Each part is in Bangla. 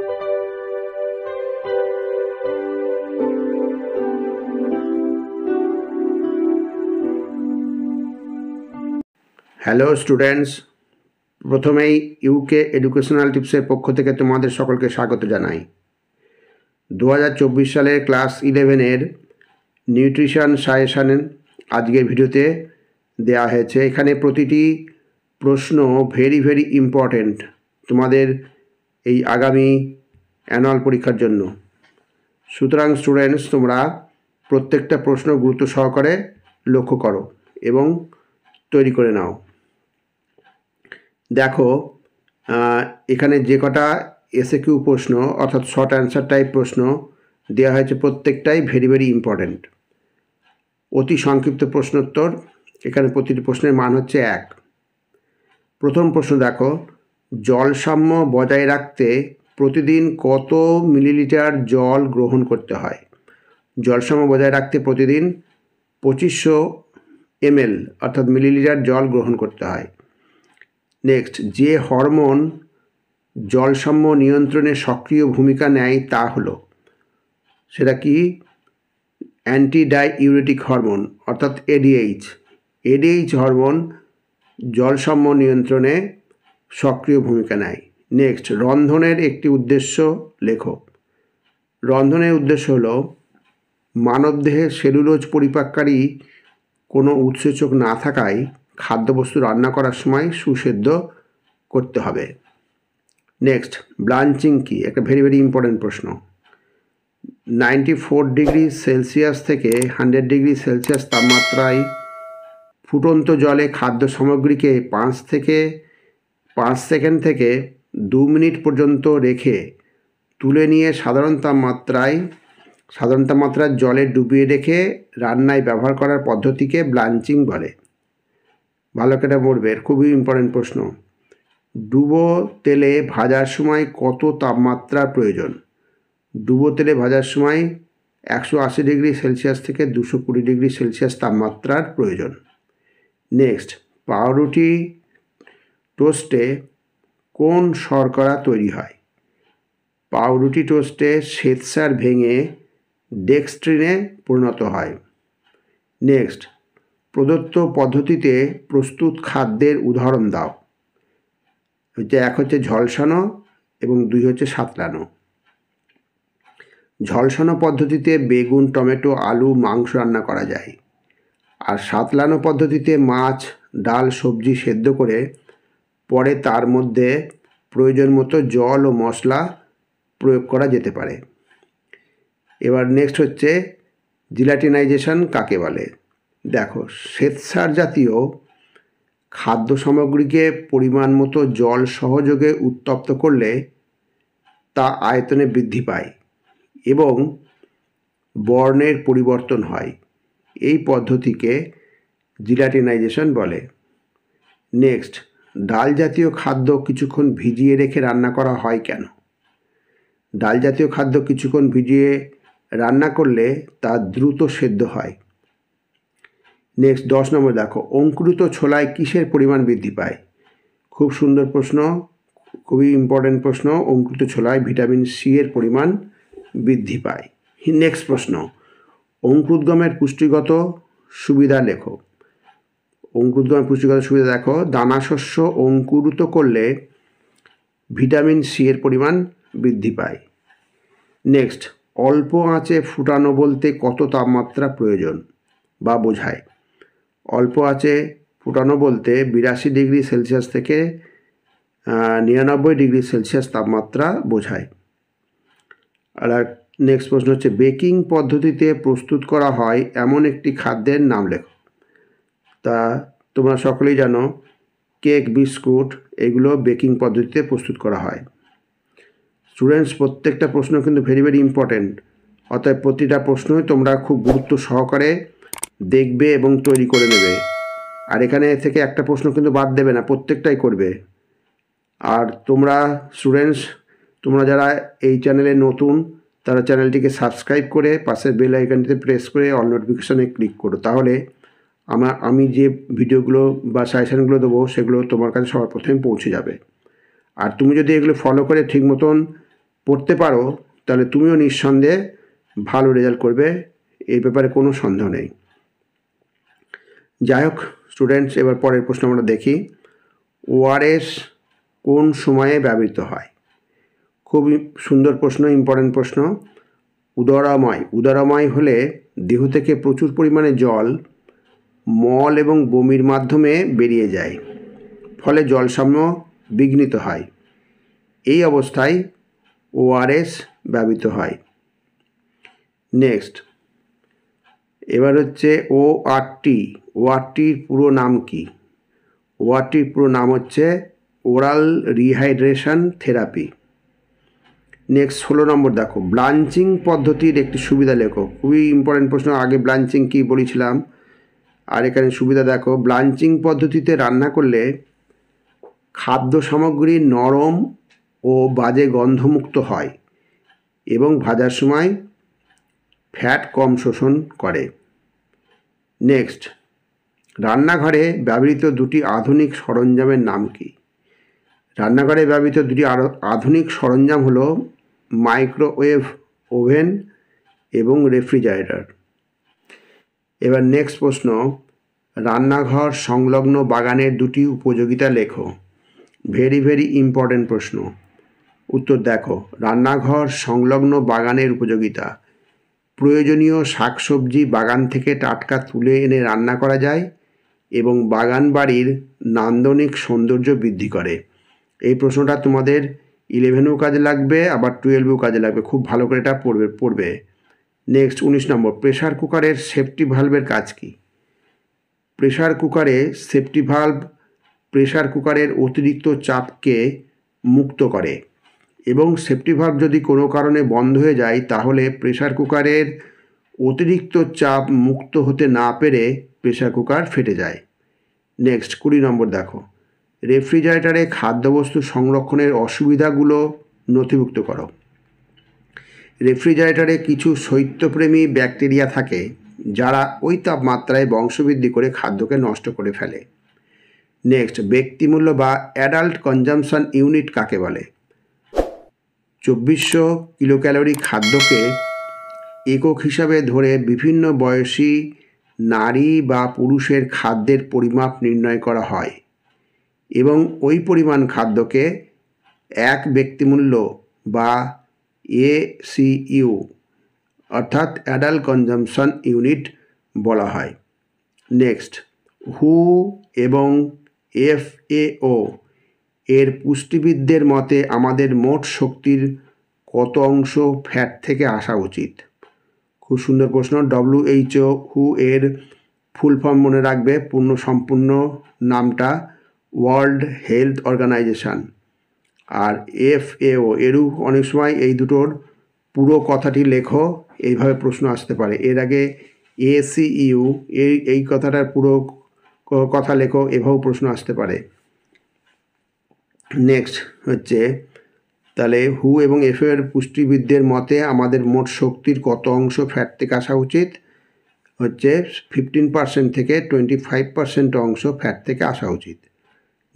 হ্যালো স্টুডেন্টস প্রথমেই ইউকে এডুকেশনাল টিপসের পক্ষ থেকে তোমাদের সকলকে স্বাগত জানাই দু হাজার সালের ক্লাস ইলেভেনের নিউট্রিশন সায়েশান আজকের ভিডিওতে দেয়া হয়েছে এখানে প্রতিটি প্রশ্ন ভেরি ভেরি ইম্পর্ট্যান্ট তোমাদের এই আগামী অ্যানুয়াল পরীক্ষার জন্য সুতরাং স্টুডেন্টস তোমরা প্রত্যেকটা প্রশ্ন গুরুত্ব সহকারে লক্ষ্য করো এবং তৈরি করে নাও দেখো এখানে যে কটা এসে কিউ প্রশ্ন অর্থাৎ শর্ট অ্যান্সার টাইপ প্রশ্ন দেওয়া হয়েছে প্রত্যেকটাই ভেরি ভেরি ইম্পর্ট্যান্ট অতি সংক্ষিপ্ত প্রশ্নোত্তর এখানে প্রতিটি প্রশ্নের মান হচ্ছে এক প্রথম প্রশ্ন দেখো জলসাম্য বজায় রাখতে প্রতিদিন কত মিলিলিটার জল গ্রহণ করতে হয় জলসাম্য বজায় রাখতে প্রতিদিন পঁচিশশো এমএল অর্থাৎ মিলিলিটার জল গ্রহণ করতে হয় নেক্সট যে হরমোন জলসাম্য নিয়ন্ত্রণে সক্রিয় ভূমিকা নেয় তা হল সেটা কি অ্যান্টি হরমোন অর্থাৎ এডিএইচ এডিএইচ হরমোন জলসাম্য নিয়ন্ত্রণে সক্রিয় ভূমিকা নেয় নেক্সট রন্ধনের একটি উদ্দেশ্য লেখক রন্ধনের উদ্দেশ্য হল মানবদেহে সেলুলোজ পরিপাককারী কোনো উৎসেচক না থাকায় খাদ্যবস্তু রান্না করার সময় সুসেদ্ধ করতে হবে নেক্সট ব্লাঞ্চিং কি একটা ভেরি ভেরি ইম্পর্ট্যান্ট প্রশ্ন নাইনটি ফোর ডিগ্রি সেলসিয়াস থেকে হান্ড্রেড ডিগ্রি সেলসিয়াস তাপমাত্রায় ফুটন্ত জলে খাদ্য সামগ্রীকে পাঁচ থেকে পাঁচ সেকেন্ড থেকে দু মিনিট পর্যন্ত রেখে তুলে নিয়ে সাধারণ তাপমাত্রায় সাধারণ তাপমাত্রার জলে ডুবিয়ে রেখে রান্নায় ব্যবহার করার পদ্ধতিকে ব্লাঞ্চিং বলে ভালো কেটে পড়বে খুবই ইম্পর্টেন্ট প্রশ্ন ডুবো তেলে ভাজার সময় কত তাপমাত্রার প্রয়োজন ডুবো তেলে ভাজার সময় একশো আশি ডিগ্রি সেলসিয়াস থেকে দুশো কুড়ি ডিগ্রি সেলসিয়াস তাপমাত্রার প্রয়োজন নেক্সট পাউরুটি টোস্টে কোন শর্করা তৈরি হয় পাউরুটি টোস্টে শ্বেতসার ভেঙে ডেক্সট্রিনে পরিণত হয় নেক্সট প্রদত্ত পদ্ধতিতে প্রস্তুত খাদ্যের উদাহরণ দাও হচ্ছে এক হচ্ছে ঝলসানো এবং দুই হচ্ছে সাঁতরানো ঝলসানো পদ্ধতিতে বেগুন টমেটো আলু মাংস রান্না করা যায় আর সাঁতলানো পদ্ধতিতে মাছ ডাল সবজি সেদ্ধ করে পরে তার মধ্যে প্রয়োজন মতো জল ও মশলা প্রয়োগ করা যেতে পারে এবার নেক্সট হচ্ছে জিলাটিনাইজেশন কাকে বলে দেখো স্বেচ্ছার জাতীয় খাদ্য সামগ্রীকে পরিমাণ মতো জল সহযোগে উত্তপ্ত করলে তা আয়তনে বৃদ্ধি পায় এবং বর্ণের পরিবর্তন হয় এই পদ্ধতিকে জিলাটিনাইজেশন বলে নেক্সট ডাল জাতীয় খাদ্য কিছুক্ষণ ভিজিয়ে রেখে রান্না করা হয় কেন ডাল জাতীয় খাদ্য কিছুক্ষণ ভিজিয়ে রান্না করলে তা দ্রুত সেদ্ধ হয় নেক্সট দশ নম্বর দেখো অঙ্কুরিত ছোলায় কিসের পরিমাণ বৃদ্ধি পায় খুব সুন্দর প্রশ্ন খুবই ইম্পর্ট্যান্ট প্রশ্ন অঙ্কুরিত ছোলায় ভিটামিন সি এর পরিমাণ বৃদ্ধি পায় নেক্সট প্রশ্ন অঙ্কুরুদ্গমের পুষ্টিগত সুবিধা লেখো অঙ্কুরোদ্গমের পুষ্টিগত সুবিধা দেখো দানা শস্য অঙ্কুরিত করলে ভিটামিন সি এর পরিমাণ বৃদ্ধি পায় নেক্সট অল্প আঁচে ফুটানো বলতে কত তাপমাত্রা প্রয়োজন বা বোঝায় অল্প আঁচে ফুটানো বলতে বিরাশি ডিগ্রি সেলসিয়াস থেকে নিরানব্বই ডিগ্রি সেলসিয়াস তাপমাত্রা বোঝায় আর নেক্সট প্রশ্ন হচ্ছে বেকিং পদ্ধতিতে প্রস্তুত করা হয় এমন একটি খাদ্যের নাম লেখো তা তোমরা সকলেই জানো কেক বিস্কুট এগুলো বেকিং পদ্ধতিতে প্রস্তুত করা হয় স্টুডেন্টস প্রত্যেকটা প্রশ্ন কিন্তু ভেরি ভেরি ইম্পর্ট্যান্ট অতএব প্রতিটা প্রশ্নই তোমরা খুব গুরুত্ব সহকারে দেখবে এবং তৈরি করে নেবে আর এখানে থেকে একটা প্রশ্ন কিন্তু বাদ দেবে না প্রত্যেকটাই করবে আর তোমরা স্টুডেন্টস তোমরা যারা এই চ্যানেলে নতুন তারা চ্যানেলটিকে সাবস্ক্রাইব করে পাশের বেল আইকনটিতে প্রেস করে অল নোটিফিকেশানে ক্লিক করো তাহলে আমার আমি যে ভিডিওগুলো বা সাজেশানগুলো দেবো সেগুলো তোমার কাছে সবার প্রথমে পৌঁছে যাবে আর তুমি যদি এগুলো ফলো করে ঠিক মতন পড়তে পারো তাহলে তুমিও নিঃসন্দেহে ভালো রেজাল্ট করবে এই ব্যাপারে কোনো সন্দেহ নেই যাই হোক স্টুডেন্টস এবার পরের প্রশ্ন আমরা দেখি ওআরএস কোন সময়ে ব্যবহৃত হয় খুব সুন্দর প্রশ্ন ইম্পর্টেন্ট প্রশ্ন উদরাময় উদরাময় হলে দেহ থেকে প্রচুর পরিমাণে জল মল এবং বমির মাধ্যমে বেরিয়ে যায় ফলে জলসাম্য বিঘ্নিত হয় এই অবস্থায় ওআরএস ব্যবহৃত হয় নেক্সট এবার হচ্ছে ও আরটি ওআরটির পুরো নাম কি ওআরটির পুরো নাম হচ্ছে ওরাল রিহাইড্রেশন থেরাপি নেক্সট ষোলো নম্বর দেখো ব্লাঞ্চিং পদ্ধতির একটি সুবিধা লেখো খুবই ইম্পর্টেন্ট প্রশ্ন আগে ব্লাঞ্চিং কী বলেছিলাম আর এখানে সুবিধা দেখো ব্লাঞ্চিং পদ্ধতিতে রান্না করলে খাদ্য সামগ্রী নরম ও বাজে গন্ধমুক্ত হয় এবং ভাজার সময় ফ্যাট কম শোষণ করে নেক্সট রান্নাঘরে ব্যবহৃত দুটি আধুনিক সরঞ্জামের নাম কি রান্নাঘরে ব্যবহৃত দুটি আধুনিক সরঞ্জাম হলো মাইক্রোওয়েভ ওভেন এবং রেফ্রিজারেটর এবার নেক্সট প্রশ্ন রান্নাঘর সংলগ্ন বাগানের দুটি উপযোগিতা লেখো ভেরি ভেরি ইম্পর্টেন্ট প্রশ্ন উত্তর দেখো রান্নাঘর সংলগ্ন বাগানের উপযোগিতা প্রয়োজনীয় শাকসবজি বাগান থেকে টাটকা তুলে এনে রান্না করা যায় এবং বাগান বাড়ির নান্দনিক সৌন্দর্য বৃদ্ধি করে এই প্রশ্নটা তোমাদের ইলেভেনেও কাজে লাগবে আবার টুয়েলভেও কাজে লাগবে খুব ভালো করে এটা পড়বে পড়বে নেক্সট উনিশ নম্বর প্রেশার কুকারের সেফটি ভালভের কাজ কী প্রেশার কুকারে সেফটি ভাল্ব প্রেশার কুকারের অতিরিক্ত চাপকে মুক্ত করে এবং সেফটি ভাল্ব যদি কোনো কারণে বন্ধ হয়ে যায় তাহলে প্রেশার কুকারের অতিরিক্ত চাপ মুক্ত হতে না পেরে প্রেশার কুকার ফেটে যায় নেক্সট কুড়ি নম্বর দেখো রেফ্রিজারেটারে খাদ্যবস্তু সংরক্ষণের অসুবিধাগুলো নথিভুক্ত করো রেফ্রিজারেটরে কিছু শৈত্যপ্রেমী ব্যাকটেরিয়া থাকে যারা ওই তাপমাত্রায় বংশবৃদ্ধি করে খাদ্যকে নষ্ট করে ফেলে নেক্সট ব্যক্তিমূল্য বা অ্যাডাল্ট কনজামশন ইউনিট কাকে বলে চব্বিশশো কিলো ক্যালোরি খাদ্যকে একক হিসাবে ধরে বিভিন্ন বয়সী নারী বা পুরুষের খাদ্যের পরিমাপ নির্ণয় করা হয় এবং ওই পরিমাণ খাদ্যকে এক ব্যক্তিমূল্য বা এসিইউ e অর্থাৎ অ্যাডাল্ট কনজামশন ইউনিট বলা হয় নেক্সট হু এবং এফ এও এর পুষ্টিবিদদের মতে আমাদের মোট শক্তির কত অংশ ফ্যাট থেকে আসা উচিত খুব সুন্দর প্রশ্ন ডব্লিউএইচও হু এর ফুল ফর্ম মনে রাখবে পূর্ণ সম্পূর্ণ নামটা ওয়ার্ল্ড হেলথ অর্গানাইজেশান আর এফ এও এরও অনেক সময় এই দুটোর পুরো কথাটি লেখো এইভাবে প্রশ্ন আসতে পারে এর আগে এ সি ইউ এই এই কথাটার পুরো কথা লেখো এভাবেও প্রশ্ন আসতে পারে নেক্সট হচ্ছে তাহলে হু এবং এফ এর পুষ্টিবিদদের মতে আমাদের মোট শক্তির কত অংশ ফ্যাট থেকে আসা উচিত হচ্ছে ফিফটিন পার্সেন্ট থেকে টোয়েন্টি ফাইভ পার্সেন্ট অংশ ফ্যাট থেকে আসা উচিত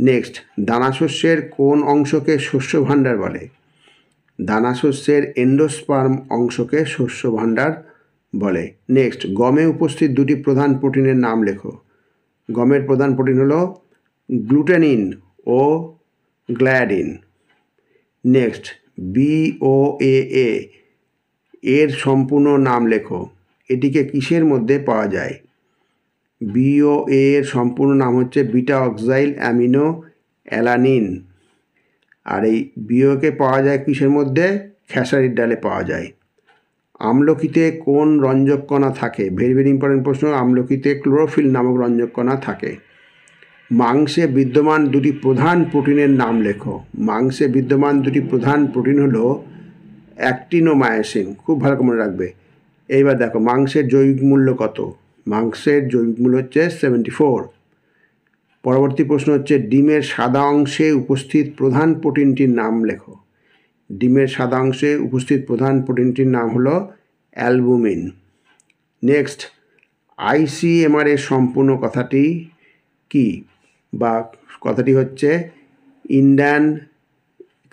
নেক্সট দানাশস্যের কোন অংশকে শস্য ভাণ্ডার বলে দানাশস্যের এন্ডোস্পার্ম অংশকে শস্য ভাণ্ডার বলে নেক্সট গমে উপস্থিত দুটি প্রধান প্রোটিনের নাম লেখো গমের প্রধান প্রোটিন হলো গ্লুটেনিন ও গ্ল্যাডিন নেক্সট এ এর সম্পূর্ণ নাম লেখো এটিকে কিসের মধ্যে পাওয়া যায় বিওএ এর সম্পূর্ণ নাম হচ্ছে বিটা অক্সাইল অ্যামিনো অ্যালানিন আর এই বিওকে পাওয়া যায় কিসের মধ্যে খেসারির ডালে পাওয়া যায় আমলকিতে কোন রঞ্জককণা থাকে ভেরি ভেরি ইম্পর্টেন্ট প্রশ্ন আমলকিতে ক্লোরোফিল নামক রঞ্জককণা থাকে মাংসে বিদ্যমান দুটি প্রধান প্রোটিনের নাম লেখো মাংসে বিদ্যমান দুটি প্রধান প্রোটিন হল অ্যাক্টিনোমায়াসিন খুব ভালো মনে রাখবে এইবার দেখো মাংসের জৈবিক মূল্য কত মাংসের জৈবিক মূল্য হচ্ছে সেভেন্টি ফোর পরবর্তী প্রশ্ন হচ্ছে ডিমের সাদা অংশে উপস্থিত প্রধান প্রোটিনটির নাম লেখো ডিমের সাদা অংশে উপস্থিত প্রধান প্রোটিনটির নাম হলো অ্যালবুমিন নেক্সট আইসিএমআর এর সম্পূর্ণ কথাটি কি বা কথাটি হচ্ছে Indian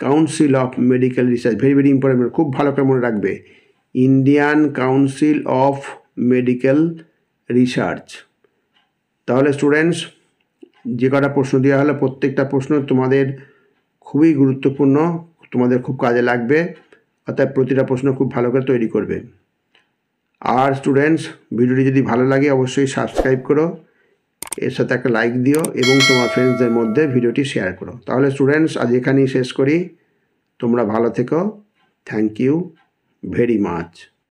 council of medical research very very important খুব ভালো করে মনে রাখবে Indian council of medical research তাহলে স্টুডেন্টস যে কটা প্রশ্ন দেওয়া হলো প্রত্যেকটা প্রশ্ন তোমাদের খুবই গুরুত্বপূর্ণ তোমাদের খুব কাজে লাগবে অর্থাৎ প্রতিটা প্রশ্ন খুব ভালো করে তৈরি করবে আর স্টুডেন্টস ভিডিওটি যদি ভালো লাগে অবশ্যই সাবস্ক্রাইব করো এর সাথে একটা লাইক দিও এবং তোমার ফ্রেন্ডসদের মধ্যে ভিডিওটি শেয়ার করো তাহলে স্টুডেন্টস আজ এখানেই শেষ করি তোমরা ভালো থেকো থ্যাংক ইউ ভেরি মাচ